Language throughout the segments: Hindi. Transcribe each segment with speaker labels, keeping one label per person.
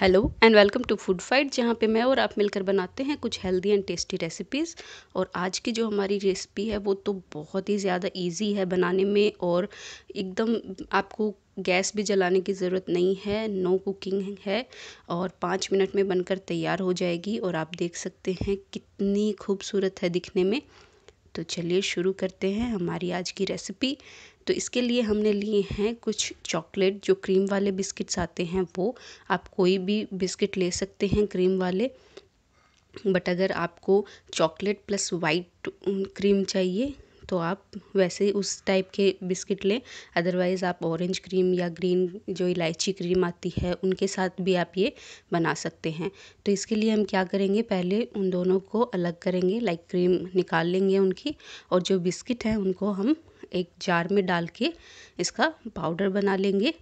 Speaker 1: hello and welcome to food fight जहाँ पे मैं और आप मिलकर बनाते हैं कुछ हेल्दी एंड टेस्टी रेसिपीज़ और आज की जो हमारी रेसिपी है वो तो बहुत ही ज़्यादा इजी है बनाने में और एकदम आपको गैस भी जलाने की ज़रूरत नहीं है नो कुकिंग है और पाँच मिनट में बनकर तैयार हो जाएगी और आप देख सकते हैं कितनी खूबसूरत है दिखने में तो चलिए शुरू करते हैं हमारी आज की रेसिपी तो इसके लिए हमने लिए हैं कुछ चॉकलेट जो क्रीम वाले बिस्किट्स आते हैं वो आप कोई भी बिस्किट ले सकते हैं क्रीम वाले बट अगर आपको चॉकलेट प्लस वाइट क्रीम चाहिए तो आप वैसे उस टाइप के बिस्किट लें अदरवाइज़ आप ऑरेंज क्रीम या ग्रीन जो इलायची क्रीम आती है उनके साथ भी आप ये बना सकते हैं तो इसके लिए हम क्या करेंगे पहले उन दोनों को अलग करेंगे लाइक क्रीम निकाल लेंगे उनकी और जो बिस्किट हैं उनको हम एक जार में डाल के इसका पाउडर बना लेंगे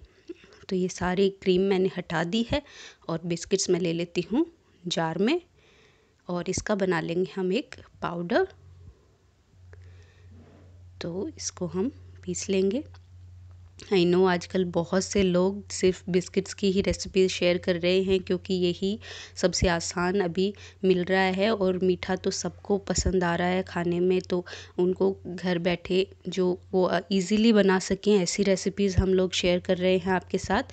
Speaker 1: तो ये सारी क्रीम मैंने हटा दी है और बिस्किट्स मैं ले लेती हूँ जार में और इसका बना लेंगे हम एक पाउडर तो इसको हम पीस लेंगे आई नो आजकल बहुत से लोग सिर्फ बिस्किट्स की ही रेसिपी शेयर कर रहे हैं क्योंकि यही सबसे आसान अभी मिल रहा है और मीठा तो सबको पसंद आ रहा है खाने में तो उनको घर बैठे जो वो ईज़िली बना सकें ऐसी रेसिपीज़ हम लोग शेयर कर रहे हैं आपके साथ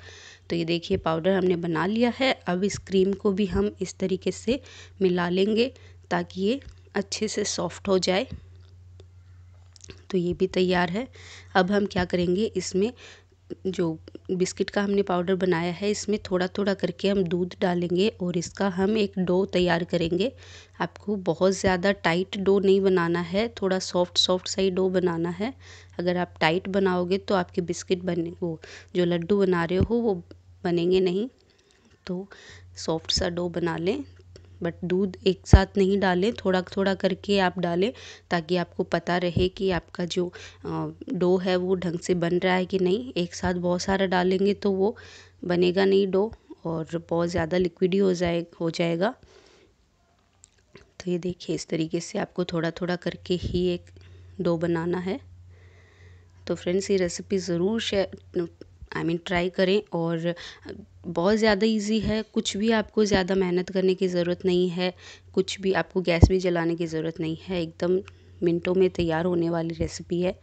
Speaker 1: तो ये देखिए पाउडर हमने बना लिया है अब इस क्रीम को भी हम इस तरीके से मिला लेंगे ताकि ये अच्छे से सॉफ्ट हो जाए तो ये भी तैयार है अब हम क्या करेंगे इसमें जो बिस्किट का हमने पाउडर बनाया है इसमें थोड़ा थोड़ा करके हम दूध डालेंगे और इसका हम एक डो तैयार करेंगे आपको बहुत ज़्यादा टाइट डो नहीं बनाना है थोड़ा सॉफ्ट सॉफ्ट सा ही डो बनाना है अगर आप टाइट बनाओगे तो आपके बिस्किट बने वो जो लड्डू बना रहे हो वो बनेंगे नहीं तो सॉफ्ट सा डो बना लें बट दूध एक साथ नहीं डालें थोड़ा थोड़ा करके आप डालें ताकि आपको पता रहे कि आपका जो डो है वो ढंग से बन रहा है कि नहीं एक साथ बहुत सारा डालेंगे तो वो बनेगा नहीं डो और बहुत ज़्यादा लिक्विड ही हो जाए हो जाएगा तो ये देखिए इस तरीके से आपको थोड़ा थोड़ा करके ही एक डो बनाना है तो फ्रेंड्स ये रेसिपी ज़रूर शेयर आई मीन ट्राई करें और बहुत ज़्यादा ईज़ी है कुछ भी आपको ज़्यादा मेहनत करने की ज़रूरत नहीं है कुछ भी आपको गैस भी जलाने की ज़रूरत नहीं है एकदम मिनटों में तैयार होने वाली रेसिपी है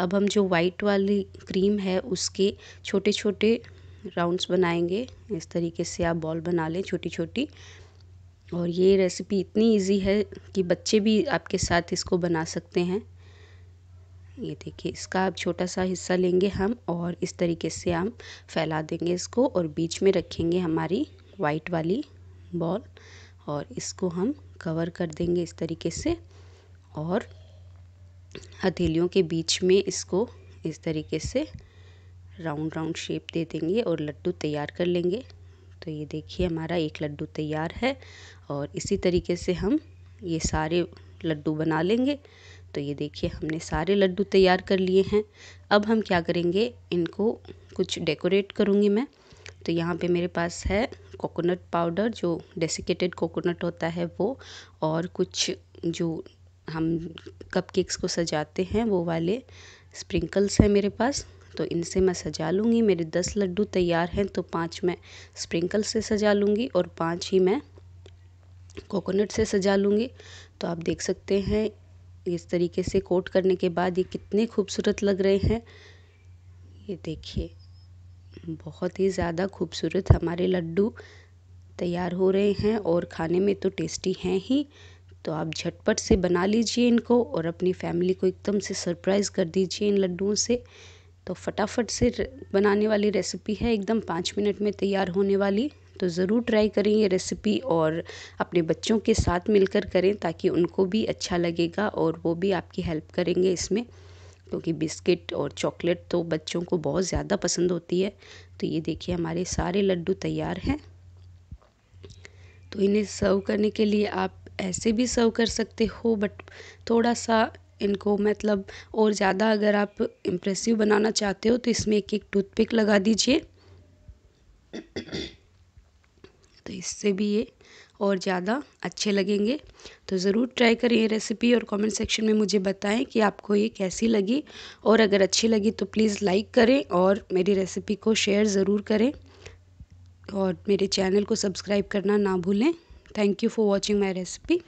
Speaker 1: अब हम जो वाइट वाली क्रीम है उसके छोटे छोटे राउंड्स बनाएंगे इस तरीके से आप बॉल बना लें छोटी छोटी और ये रेसिपी इतनी इजी है कि बच्चे भी आपके साथ इसको बना सकते हैं ये देखिए इसका छोटा सा हिस्सा लेंगे हम और इस तरीके से हम फैला देंगे इसको और बीच में रखेंगे हमारी वाइट वाली बॉल और इसको हम कवर कर देंगे इस तरीके से और हथेलियों के बीच में इसको इस तरीके से राउंड राउंड शेप दे देंगे और लड्डू तैयार कर लेंगे तो ये देखिए हमारा एक लड्डू तैयार है और इसी तरीके से हम ये सारे लड्डू बना लेंगे तो ये देखिए हमने सारे लड्डू तैयार कर लिए हैं अब हम क्या करेंगे इनको कुछ डेकोरेट करूँगी मैं तो यहाँ पे मेरे पास है कोकोनट पाउडर जो डेसिकेटेड कोकोनट होता है वो और कुछ जो हम कपकेक्स को सजाते हैं वो वाले स्प्रिंकल्स हैं मेरे पास तो इनसे मैं सजा लूँगी मेरे दस लड्डू तैयार हैं तो पाँच मैं स्प्रिंकल से सजा लूँगी और पाँच ही मैं कोकोनट से सजा लूँगी तो आप देख सकते हैं इस तरीके से कोट करने के बाद ये कितने खूबसूरत लग रहे हैं ये देखिए बहुत ही ज़्यादा खूबसूरत हमारे लड्डू तैयार हो रहे हैं और खाने में तो टेस्टी हैं ही तो आप झटपट से बना लीजिए इनको और अपनी फैमिली को एकदम से सरप्राइज़ कर दीजिए इन लड्डुओं से तो फटाफट से बनाने वाली रेसिपी है एकदम पाँच मिनट में तैयार होने वाली तो ज़रूर ट्राई करें ये रेसिपी और अपने बच्चों के साथ मिलकर करें ताकि उनको भी अच्छा लगेगा और वो भी आपकी हेल्प करेंगे इसमें क्योंकि बिस्किट और चॉकलेट तो बच्चों को बहुत ज़्यादा पसंद होती है तो ये देखिए हमारे सारे लड्डू तैयार हैं तो इन्हें सर्व करने के लिए आप ऐसे भी सर्व कर सकते हो बट थोड़ा सा इनको मतलब और ज़्यादा अगर आप इम्प्रेसिव बनाना चाहते हो तो इसमें एक एक टूथपिक लगा दीजिए तो इससे भी ये और ज़्यादा अच्छे लगेंगे तो ज़रूर ट्राई करें ये रेसिपी और कमेंट सेक्शन में मुझे बताएं कि आपको ये कैसी लगी और अगर अच्छी लगी तो प्लीज़ लाइक करें और मेरी रेसिपी को शेयर ज़रूर करें और मेरे चैनल को सब्सक्राइब करना ना भूलें thank you for watching my recipe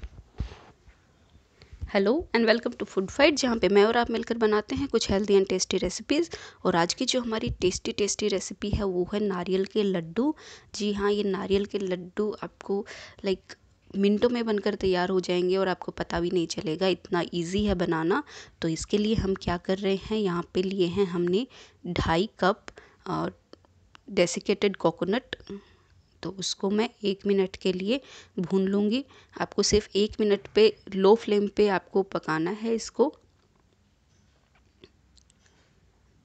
Speaker 1: hello and welcome to food fight जहाँ पे मैं और आप मिलकर बनाते हैं कुछ हेल्दी एंड टेस्टी रेसिपीज़ और आज की जो हमारी टेस्टी टेस्टी रेसिपी है वो है नारियल के लड्डू जी हाँ ये नारियल के लड्डू आपको लाइक मिनटों में बनकर तैयार हो जाएंगे और आपको पता भी नहीं चलेगा इतना इजी है बनाना तो इसके लिए हम क्या कर रहे हैं यहाँ पर लिए हैं हमने ढाई कप डेसिकेटेड कोकोनट तो उसको मैं एक मिनट के लिए भून लूँगी आपको सिर्फ एक मिनट पे लो फ्लेम पे आपको पकाना है इसको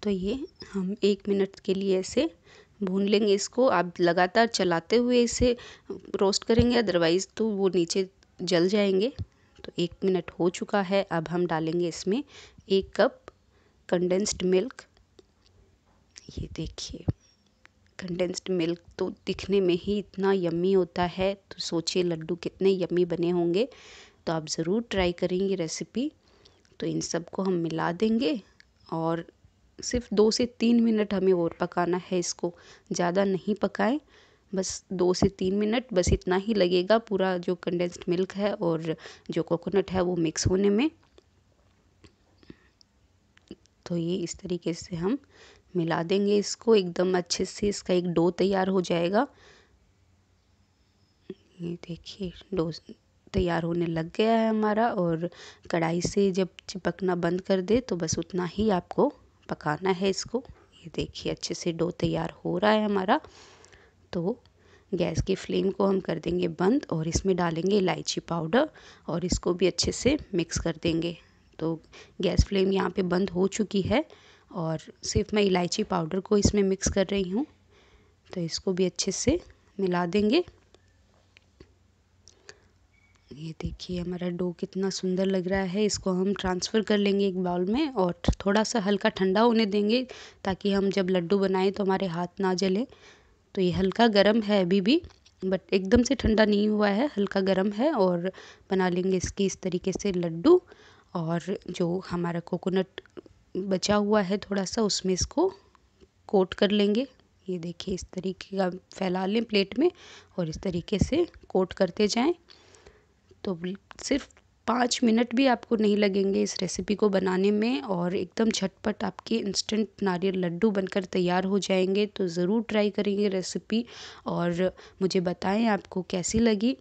Speaker 1: तो ये हम एक मिनट के लिए ऐसे भून लेंगे इसको आप लगातार चलाते हुए इसे रोस्ट करेंगे अदरवाइज़ तो वो नीचे जल जाएंगे तो एक मिनट हो चुका है अब हम डालेंगे इसमें एक कप कंडेंस्ड मिल्क ये देखिए कंडेंस्ड मिल्क तो दिखने में ही इतना यम्मी होता है तो सोचिए लड्डू कितने यम्मी बने होंगे तो आप ज़रूर ट्राई करेंगे रेसिपी तो इन सबको हम मिला देंगे और सिर्फ दो से तीन मिनट हमें और पकाना है इसको ज़्यादा नहीं पकाएं बस दो से तीन मिनट बस इतना ही लगेगा पूरा जो कंडेंस्ड मिल्क है और जो कोकोनट है वो मिक्स होने में तो ये इस तरीके से हम मिला देंगे इसको एकदम अच्छे से इसका एक डो तैयार हो जाएगा ये देखिए डो तैयार होने लग गया है हमारा और कढ़ाई से जब चिपकना बंद कर दे तो बस उतना ही आपको पकाना है इसको ये देखिए अच्छे से डो तैयार हो रहा है हमारा तो गैस की फ्लेम को हम कर देंगे बंद और इसमें डालेंगे इलायची पाउडर और इसको भी अच्छे से मिक्स कर देंगे तो गैस फ्लेम यहाँ पे बंद हो चुकी है और सिर्फ मैं इलायची पाउडर को इसमें मिक्स कर रही हूँ तो इसको भी अच्छे से मिला देंगे ये देखिए हमारा डो कितना सुंदर लग रहा है इसको हम ट्रांसफ़र कर लेंगे एक बाउल में और थोड़ा सा हल्का ठंडा होने देंगे ताकि हम जब लड्डू बनाएं तो हमारे हाथ ना जले तो ये हल्का गर्म है अभी भी बट एकदम से ठंडा नहीं हुआ है हल्का गर्म है और बना लेंगे इसकी इस तरीके से लड्डू और जो हमारा कोकोनट बचा हुआ है थोड़ा सा उसमें इसको कोट कर लेंगे ये देखिए इस तरीके का फैला लें प्लेट में और इस तरीके से कोट करते जाएं तो सिर्फ पाँच मिनट भी आपको नहीं लगेंगे इस रेसिपी को बनाने में और एकदम झटपट आपके इंस्टेंट नारियल लड्डू बनकर तैयार हो जाएंगे तो ज़रूर ट्राई करेंगे रेसिपी और मुझे बताएं आपको कैसी लगी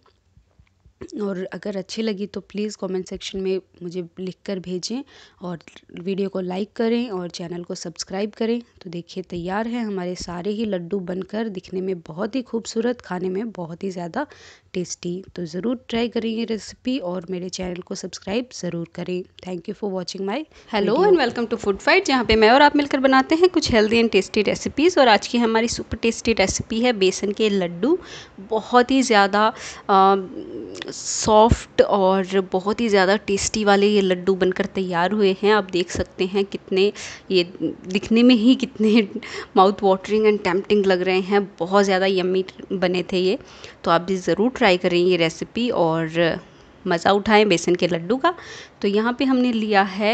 Speaker 1: और अगर अच्छी लगी तो प्लीज़ कमेंट सेक्शन में मुझे लिखकर भेजें और वीडियो को लाइक करें और चैनल को सब्सक्राइब करें तो देखिए तैयार है हमारे सारे ही लड्डू बनकर दिखने में बहुत ही खूबसूरत खाने में बहुत ही ज़्यादा टेस्टी तो ज़रूर ट्राई करें ये रेसिपी और मेरे चैनल को सब्सक्राइब ज़रूर करें thank you for watching my hello and welcome to food fight जहाँ पे मैं और आप मिलकर बनाते हैं कुछ हेल्दी एंड टेस्टी रेसिपीज़ और आज की हमारी सुपर टेस्टी रेसिपी है बेसन के लड्डू बहुत ही ज़्यादा सॉफ्ट और बहुत ही ज़्यादा टेस्टी वाले ये लड्डू बनकर तैयार हुए हैं आप देख सकते हैं कितने ये दिखने में ही कितने माउथ वाटरिंग एंड टेम्पटिंग लग रहे हैं बहुत ज़्यादा यमी बने थे ये तो आप भी ज़रूर ट्राई करें ये रेसिपी और मज़ा उठाएं बेसन के लड्डू का तो यहाँ पे हमने लिया है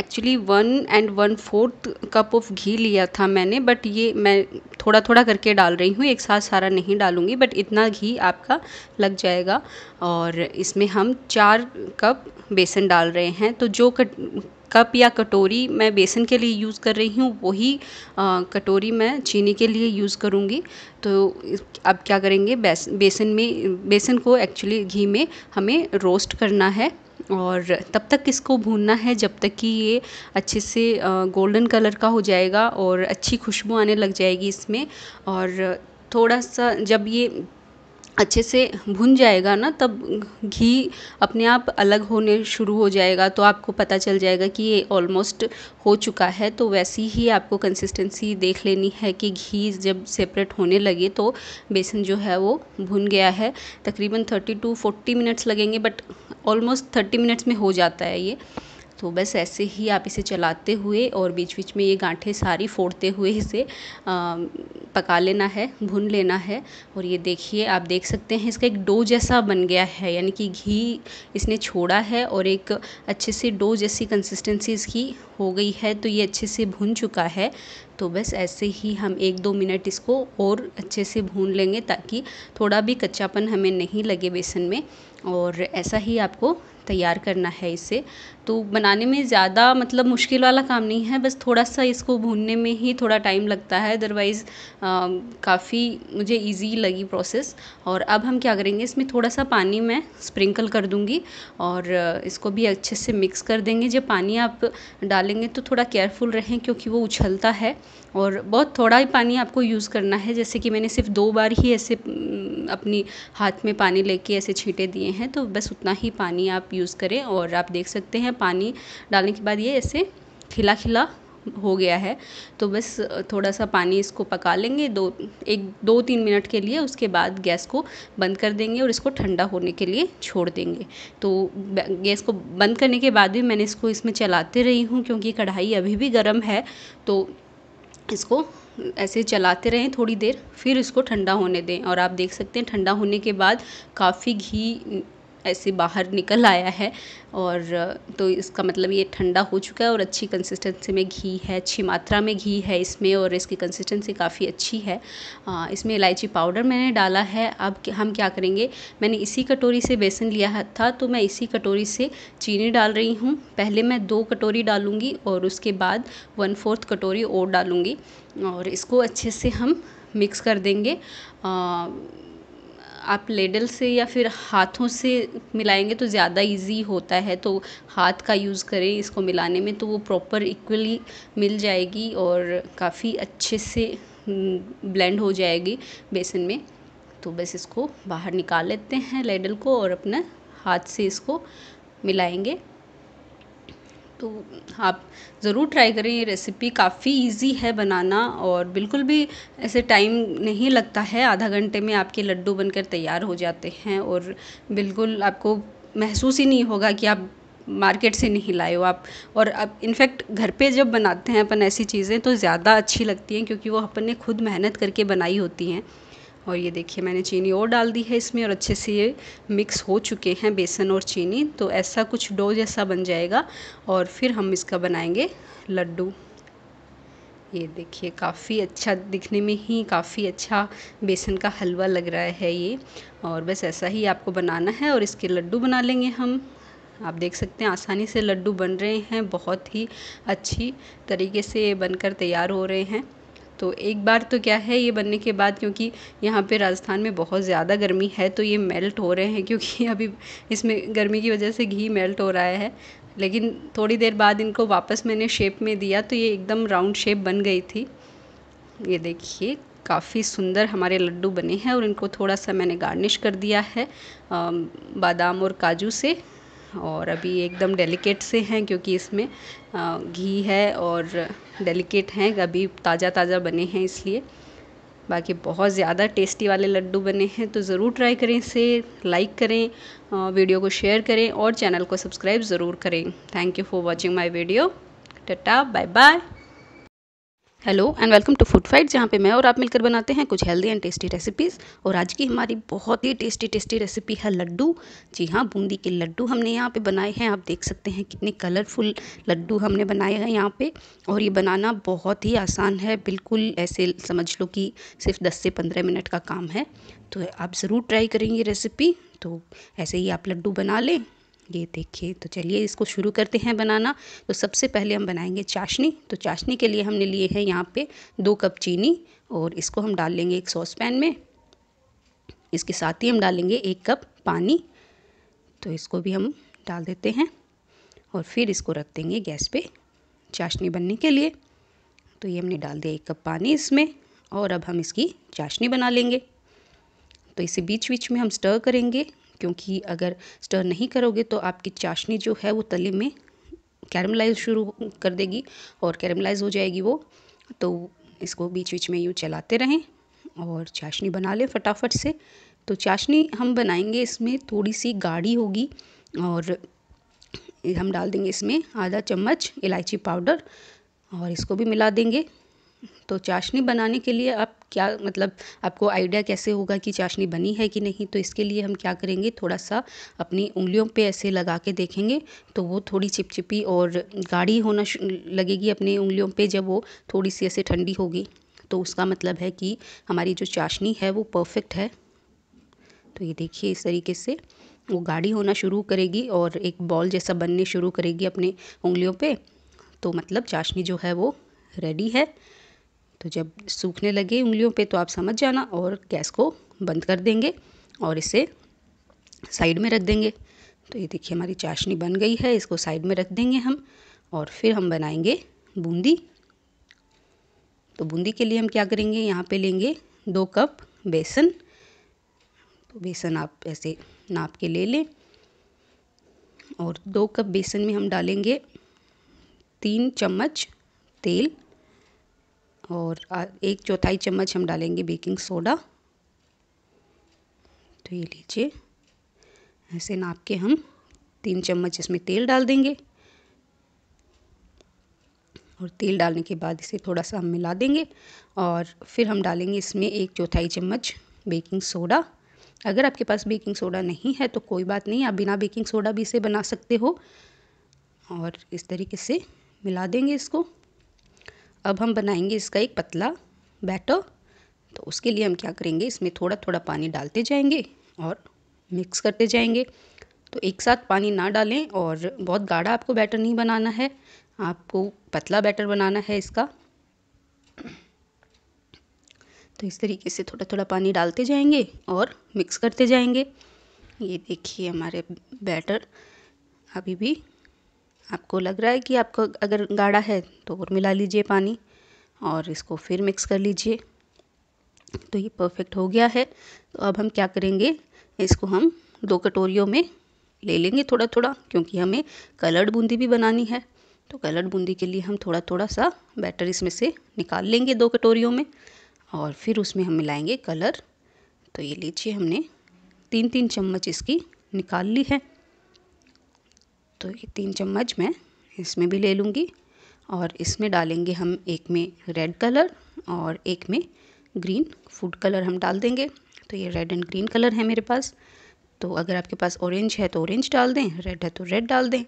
Speaker 1: actually one and one fourth cup of ghee लिया था मैंने बट ये मैं थोड़ा थोड़ा करके डाल रही हूँ एक साथ सारा नहीं डालूँगी बट इतना घी आपका लग जाएगा और इसमें हम चार कप बेसन डाल रहे हैं तो जो कट कप या कटोरी मैं बेसन के लिए यूज़ कर रही हूँ वही कटोरी मैं चीनी के लिए यूज़ करूँगी तो अब क्या करेंगे बेसन में बेसन को एक्चुअली घी में हमें रोस्ट करना है और तब तक इसको भूनना है जब तक कि ये अच्छे से गोल्डन कलर का हो जाएगा और अच्छी खुशबू आने लग जाएगी इसमें और थोड़ा सा जब ये अच्छे से भुन जाएगा ना तब घी अपने आप अलग होने शुरू हो जाएगा तो आपको पता चल जाएगा कि ये ऑलमोस्ट हो चुका है तो वैसी ही आपको कंसिस्टेंसी देख लेनी है कि घी जब सेपरेट होने लगे तो बेसन जो है वो भुन गया है तकरीबन थर्टी टू फोर्टी मिनट्स लगेंगे बट ऑलमोस्ट थर्टी मिनट्स में हो जाता है ये तो बस ऐसे ही आप इसे चलाते हुए और बीच बीच में ये गांठे सारी फोड़ते हुए इसे पका लेना है भून लेना है और ये देखिए आप देख सकते हैं इसका एक डो जैसा बन गया है यानी कि घी इसने छोड़ा है और एक अच्छे से डो जैसी कंसिस्टेंसी इसकी हो गई है तो ये अच्छे से भुन चुका है तो बस ऐसे ही हम एक दो मिनट इसको और अच्छे से भून लेंगे ताकि थोड़ा भी कच्चापन हमें नहीं लगे बेसन में और ऐसा ही आपको तैयार करना है इसे तो बनाने में ज़्यादा मतलब मुश्किल वाला काम नहीं है बस थोड़ा सा इसको भूनने में ही थोड़ा टाइम लगता है अदरवाइज़ काफ़ी मुझे ईज़ी लगी प्रोसेस और अब हम क्या करेंगे इसमें थोड़ा सा पानी मैं स्प्रिंकल कर दूँगी और इसको भी अच्छे से मिक्स कर देंगे जब पानी आप डालेंगे तो थोड़ा केयरफुल रहें क्योंकि वो उछलता है और बहुत थोड़ा ही पानी आपको यूज़ करना है जैसे कि मैंने सिर्फ दो बार ही ऐसे अपनी हाथ में पानी लेके ऐसे छींटे दिए हैं तो बस उतना ही पानी आप यूज़ करें और आप देख सकते हैं है पानी डालने के बाद ये ऐसे खिला खिला हो गया है तो बस थोड़ा सा पानी इसको पका लेंगे दो एक दो तीन मिनट के लिए उसके बाद गैस को बंद कर देंगे और इसको ठंडा होने के लिए छोड़ देंगे तो गैस को बंद करने के बाद भी मैंने इसको इसमें चलाते रही हूँ क्योंकि कढ़ाई अभी भी गर्म है तो इसको ऐसे चलाते रहें थोड़ी देर फिर इसको ठंडा होने दें और आप देख सकते हैं ठंडा होने के बाद काफ़ी घी ऐसे बाहर निकल आया है और तो इसका मतलब ये ठंडा हो चुका है और अच्छी कंसिस्टेंसी में घी है अच्छी मात्रा में घी है इसमें और इसकी कंसिस्टेंसी काफ़ी अच्छी है इसमें इलायची पाउडर मैंने डाला है अब हम क्या करेंगे मैंने इसी कटोरी से बेसन लिया था तो मैं इसी कटोरी से चीनी डाल रही हूँ पहले मैं दो कटोरी डालूँगी और उसके बाद वन फोर्थ कटोरी और डालूँगी और इसको अच्छे से हम मिक्स कर देंगे आ, आप लेडल से या फिर हाथों से मिलाएंगे तो ज़्यादा ईज़ी होता है तो हाथ का यूज़ करें इसको मिलाने में तो वो प्रॉपर इक्वली मिल जाएगी और काफ़ी अच्छे से ब्लेंड हम्म, हो जाएगी बेसन में तो बस इसको बाहर निकाल लेते हैं लेडल को और अपना हाथ से इसको मिलाएंगे तो आप ज़रूर ट्राई करें ये रेसिपी काफ़ी इजी है बनाना और बिल्कुल भी ऐसे टाइम नहीं लगता है आधा घंटे में आपके लड्डू बनकर तैयार हो जाते हैं और बिल्कुल आपको महसूस ही नहीं होगा कि आप मार्केट से नहीं लाए हो आप और अब इनफैक्ट घर पे जब बनाते हैं अपन ऐसी चीज़ें तो ज़्यादा अच्छी लगती हैं क्योंकि वो अपन ने खुद मेहनत करके बनाई होती हैं और ये देखिए मैंने चीनी और डाल दी है इसमें और अच्छे से ये मिक्स हो चुके हैं बेसन और चीनी तो ऐसा कुछ डो जैसा बन जाएगा और फिर हम इसका बनाएंगे लड्डू ये देखिए काफ़ी अच्छा दिखने में ही काफ़ी अच्छा बेसन का हलवा लग रहा है ये और बस ऐसा ही आपको बनाना है और इसके लड्डू बना लेंगे हम आप देख सकते हैं आसानी से लड्डू बन रहे हैं बहुत ही अच्छी तरीके से बनकर तैयार हो रहे हैं तो एक बार तो क्या है ये बनने के बाद क्योंकि यहाँ पे राजस्थान में बहुत ज़्यादा गर्मी है तो ये मेल्ट हो रहे हैं क्योंकि अभी इसमें गर्मी की वजह से घी मेल्ट हो रहा है लेकिन थोड़ी देर बाद इनको वापस मैंने शेप में दिया तो ये एकदम राउंड शेप बन गई थी ये देखिए काफ़ी सुंदर हमारे लड्डू बने हैं और इनको थोड़ा सा मैंने गार्निश कर दिया है बादाम और काजू से और अभी एकदम डेलिकेट से हैं क्योंकि इसमें घी है और डेलिकेट हैं अभी ताज़ा ताज़ा बने हैं इसलिए बाकी बहुत ज़्यादा टेस्टी वाले लड्डू बने हैं तो ज़रूर ट्राई करें इसे लाइक करें वीडियो को शेयर करें और चैनल को सब्सक्राइब ज़रूर करें thank you for watching my video टटा bye bye hello and welcome to food fight जहाँ पे मैं और आप मिलकर बनाते हैं कुछ हेल्दी एंड टेस्टी रेसिपीज़ और आज की हमारी बहुत ही टेस्टी टेस्टी रेसिपी है लड्डू जी हाँ बूंदी के लड्डू हमने यहाँ पे बनाए हैं आप देख सकते हैं कितने कलरफुल लड्डू हमने बनाए हैं यहाँ पे और ये बनाना बहुत ही आसान है बिल्कुल ऐसे समझ लो कि सिर्फ दस से पंद्रह मिनट का काम है तो आप ज़रूर ट्राई करेंगे रेसिपी तो ऐसे ही आप लड्डू बना लें ये देखिए तो चलिए इसको शुरू करते हैं बनाना तो सबसे पहले हम बनाएंगे चाशनी तो चाशनी के लिए हमने लिए हैं यहाँ पे दो कप चीनी और इसको हम डाल लेंगे एक सॉस पैन में इसके साथ ही हम डालेंगे एक कप पानी तो इसको भी हम डाल देते हैं और फिर इसको रख देंगे गैस पे चाशनी बनने के लिए तो ये हमने डाल दिया एक कप पानी इसमें और अब हम इसकी चाशनी बना लेंगे तो इसे बीच बीच में हम स्टर करेंगे क्योंकि अगर स्टर नहीं करोगे तो आपकी चाशनी जो है वो तले में कैरमलाइज शुरू कर देगी और कैरमलाइज हो जाएगी वो तो इसको बीच बीच में यूँ चलाते रहें और चाशनी बना लें फटाफट से तो चाशनी हम बनाएंगे इसमें थोड़ी सी गाढ़ी होगी और हम डाल देंगे इसमें आधा चम्मच इलायची पाउडर और इसको भी मिला देंगे तो चाशनी बनाने के लिए आप क्या मतलब आपको आइडिया कैसे होगा कि चाशनी बनी है कि नहीं तो इसके लिए हम क्या करेंगे थोड़ा सा अपनी उंगलियों पे ऐसे लगा के देखेंगे तो वो थोड़ी चिपचिपी और गाढ़ी होना लगेगी अपनी उंगलियों पे जब वो थोड़ी सी ऐसे ठंडी होगी तो उसका मतलब है कि हमारी जो चाशनी है वो परफेक्ट है तो ये देखिए इस तरीके से वो गाढ़ी होना शुरू करेगी और एक बॉल जैसा बनने शुरू करेगी अपने उंगलियों पर तो मतलब चाशनी जो है वो रेडी है तो जब सूखने लगे उंगलियों पे तो आप समझ जाना और गैस को बंद कर देंगे और इसे साइड में रख देंगे तो ये देखिए हमारी चाशनी बन गई है इसको साइड में रख देंगे हम और फिर हम बनाएंगे बूंदी तो बूंदी के लिए हम क्या करेंगे यहाँ पे लेंगे दो कप बेसन तो बेसन आप ऐसे नाप के ले लें और दो कप बेसन में हम डालेंगे तीन चम्मच तेल और एक चौथाई चम्मच हम डालेंगे बेकिंग सोडा तो ये लीजिए ऐसे नाप के हम तीन चम्मच इसमें तेल डाल देंगे और तेल डालने के बाद इसे थोड़ा सा हम मिला देंगे और फिर हम डालेंगे इसमें एक चौथाई चम्मच बेकिंग सोडा अगर आपके पास बेकिंग सोडा नहीं है तो कोई बात नहीं आप बिना बेकिंग सोडा भी इसे बना सकते हो और इस तरीके से मिला देंगे इसको अब हम बनाएंगे इसका एक पतला बैटर तो उसके लिए हम क्या करेंगे इसमें थोड़ा थोड़ा पानी डालते जाएंगे और मिक्स करते जाएंगे तो एक साथ पानी ना डालें और बहुत गाढ़ा आपको बैटर नहीं बनाना है आपको पतला बैटर बनाना है इसका तो इस तरीके से थोड़ा थोड़ा पानी डालते जाएंगे और मिक्स करते जाएंगे ये देखिए हमारे बैटर अभी भी आपको लग रहा है कि आपको अगर गाढ़ा है तो और मिला लीजिए पानी और इसको फिर मिक्स कर लीजिए तो ये परफेक्ट हो गया है तो अब हम क्या करेंगे इसको हम दो कटोरियों में ले लेंगे थोड़ा थोड़ा क्योंकि हमें कलर्ड बूंदी भी बनानी है तो कलर्ड बूंदी के लिए हम थोड़ा थोड़ा सा बैटर इसमें से निकाल लेंगे दो कटोरियों में और फिर उसमें हम मिलाएंगे कलर तो ये लीजिए हमने तीन तीन चम्मच इसकी निकाल ली है तो ये तीन चम्मच मैं इसमें भी ले लूँगी और इसमें डालेंगे हम एक में रेड कलर और एक में ग्रीन फूड कलर हम डाल देंगे तो ये रेड एंड ग्रीन कलर है मेरे पास तो अगर आपके पास ऑरेंज है तो ऑरेंज डाल दें रेड है तो रेड डाल दें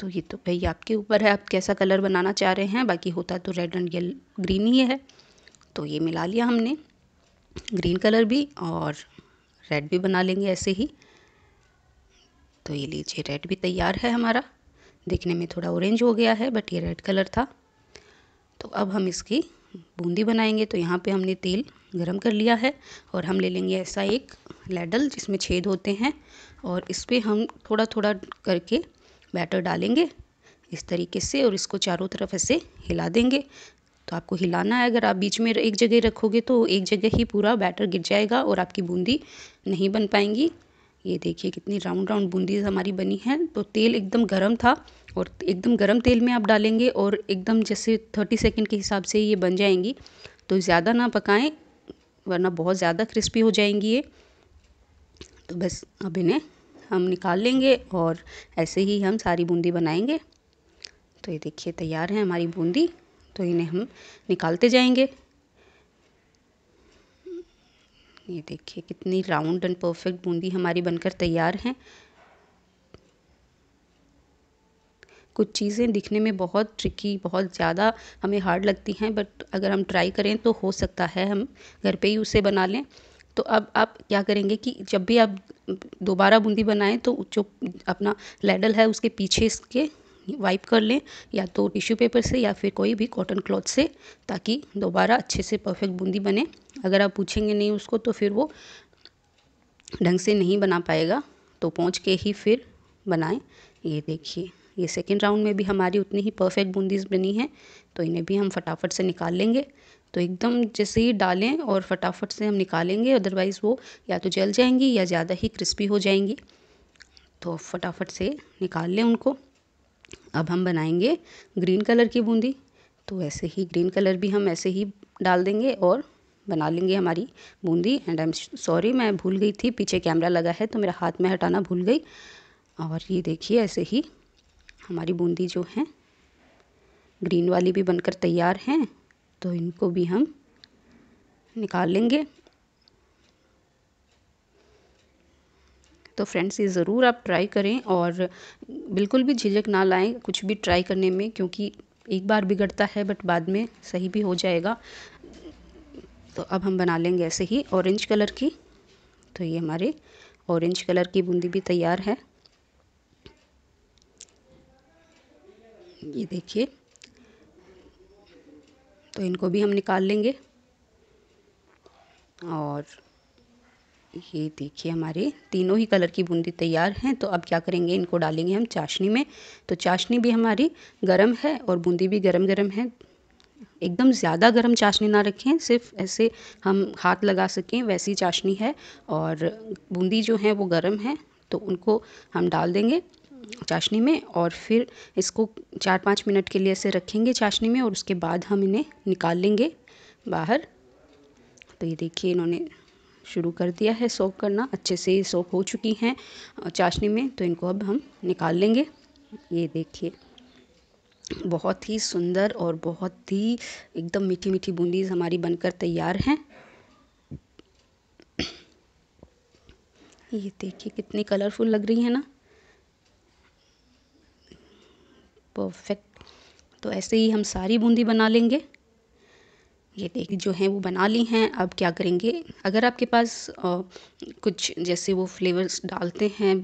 Speaker 1: तो ये तो भाई आपके ऊपर है आप कैसा कलर बनाना चाह रहे हैं बाकी होता तो रेड एंड ग्रीन ही है तो ये मिला लिया हमने ग्रीन कलर भी और रेड भी बना लेंगे ऐसे ही तो ये लीजिए रेड भी तैयार है हमारा दिखने में थोड़ा ऑरेंज हो गया है बट ये रेड कलर था तो अब हम इसकी बूंदी बनाएंगे तो यहाँ पे हमने तेल गरम कर लिया है और हम ले लेंगे ऐसा एक लैडल जिसमें छेद होते हैं और इस पर हम थोड़ा थोड़ा करके बैटर डालेंगे इस तरीके से और इसको चारों तरफ ऐसे हिला देंगे तो आपको हिलाना है अगर आप बीच में एक जगह रखोगे तो एक जगह ही पूरा बैटर गिर जाएगा और आपकी बूंदी नहीं बन पाएंगी ये देखिए कितनी राउंड राउंड बूंदी हमारी बनी है तो तेल एकदम गर्म था और एकदम गर्म तेल में आप डालेंगे और एकदम जैसे थर्टी सेकेंड के हिसाब से ये बन जाएंगी तो ज़्यादा ना पकाएं वरना बहुत ज़्यादा क्रिस्पी हो जाएंगी ये तो बस अब इन्हें हम निकाल लेंगे और ऐसे ही हम सारी बूंदी बनाएंगे तो ये देखिए तैयार है हमारी बूंदी तो इन्हें हम निकालते जाएंगे ये देखिए कितनी राउंड एंड परफेक्ट बूंदी हमारी बनकर तैयार हैं कुछ चीज़ें दिखने में बहुत ट्रिकी बहुत ज़्यादा हमें हार्ड लगती हैं बट अगर हम ट्राई करें तो हो सकता है हम घर पे ही उसे बना लें तो अब आप क्या करेंगे कि जब भी आप दोबारा बूंदी बनाएं तो जो अपना लेडल है उसके पीछे इसके वाइप कर लें या तो टिश्यू पेपर से या फिर कोई भी कॉटन क्लॉथ से ताकि दोबारा अच्छे से परफेक्ट बूंदी बने अगर आप पूछेंगे नहीं उसको तो फिर वो ढंग से नहीं बना पाएगा तो पहुँच के ही फिर बनाएं ये देखिए ये सेकेंड राउंड में भी हमारी उतनी ही परफेक्ट बूंदीज बनी हैं तो इन्हें भी हम फटाफट से निकाल लेंगे तो एकदम जैसे ही डालें और फटाफट से हम निकालेंगे अदरवाइज़ वो या तो जल जाएंगी या ज़्यादा ही क्रिस्पी हो जाएंगी तो फटाफट से निकाल लें उनको अब हम बनाएंगे ग्रीन कलर की बूंदी तो ऐसे ही ग्रीन कलर भी हम ऐसे ही डाल देंगे और बना लेंगे हमारी boondi and I am sorry मैं भूल गई थी पीछे कैमरा लगा है तो मेरा हाथ में हटाना भूल गई और ये देखिए ऐसे ही हमारी बूंदी जो है ग्रीन वाली भी बनकर तैयार हैं तो इनको भी हम निकाल लेंगे तो फ्रेंड्स ये ज़रूर आप ट्राई करें और बिल्कुल भी झिझक ना लाएं कुछ भी ट्राई करने में क्योंकि एक बार बिगड़ता है बट बाद में सही भी हो जाएगा तो अब हम बना लेंगे ऐसे ही ऑरेंज कलर की तो ये हमारे ऑरेंज कलर की बूंदी भी तैयार है ये देखिए तो इनको भी हम निकाल लेंगे और ये देखिए हमारे तीनों ही कलर की बूंदी तैयार हैं तो अब क्या करेंगे इनको डालेंगे हम चाशनी में तो चाशनी भी हमारी गर्म है और बूंदी भी गर्म गर्म है एकदम ज़्यादा गर्म चाशनी ना रखें सिर्फ ऐसे हम हाथ लगा सकें वैसी चाशनी है और बूंदी जो है वो गर्म है तो उनको हम डाल देंगे चाशनी में और फिर इसको चार पाँच मिनट के लिए ऐसे रखेंगे चाशनी में और उसके बाद हम इन्हें निकाल लेंगे बाहर तो ये देखिए इन्होंने शुरू कर दिया है सोख करना अच्छे से सोख हो चुकी हैं चाशनी में तो इनको अब हम निकाल लेंगे ये देखिए बहुत ही सुंदर और बहुत ही एकदम मीठी मीठी बूंदीज हमारी बनकर तैयार हैं ये देखिए कितनी कलरफुल लग रही है ना परफेक्ट तो ऐसे ही हम सारी बूंदी बना लेंगे ये देख जो हैं वो बना ली हैं अब क्या करेंगे अगर आपके पास आ, कुछ जैसे वो फ्लेवर्स डालते हैं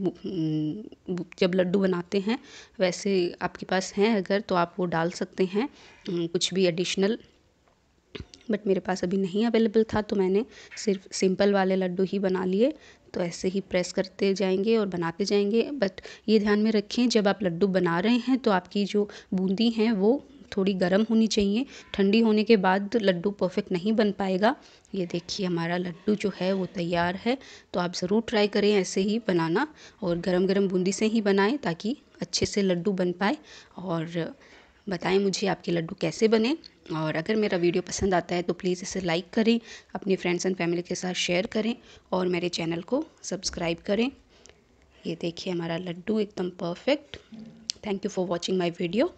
Speaker 1: जब लड्डू बनाते हैं वैसे आपके पास हैं अगर तो आप वो डाल सकते हैं कुछ भी एडिशनल बट मेरे पास अभी नहीं अवेलेबल था तो मैंने सिर्फ सिंपल वाले लड्डू ही बना लिए तो ऐसे ही प्रेस करते जाएंगे और बनाते जाएंगे बट ये ध्यान में रखें जब आप लड्डू बना रहे हैं तो आपकी जो बूंदी हैं वो थोड़ी गर्म होनी चाहिए ठंडी होने के बाद लड्डू परफेक्ट नहीं बन पाएगा ये देखिए हमारा लड्डू जो है वो तैयार है तो आप ज़रूर ट्राई करें ऐसे ही बनाना और गरम गरम बूंदी से ही बनाएं ताकि अच्छे से लड्डू बन पाए और बताएं मुझे आपके लड्डू कैसे बने और अगर मेरा वीडियो पसंद आता है तो प्लीज़ इसे लाइक करें अपने फ्रेंड्स एंड फैमिली के साथ शेयर करें और मेरे चैनल को सब्सक्राइब करें ये देखिए हमारा लड्डू एकदम perfect thank you for watching my video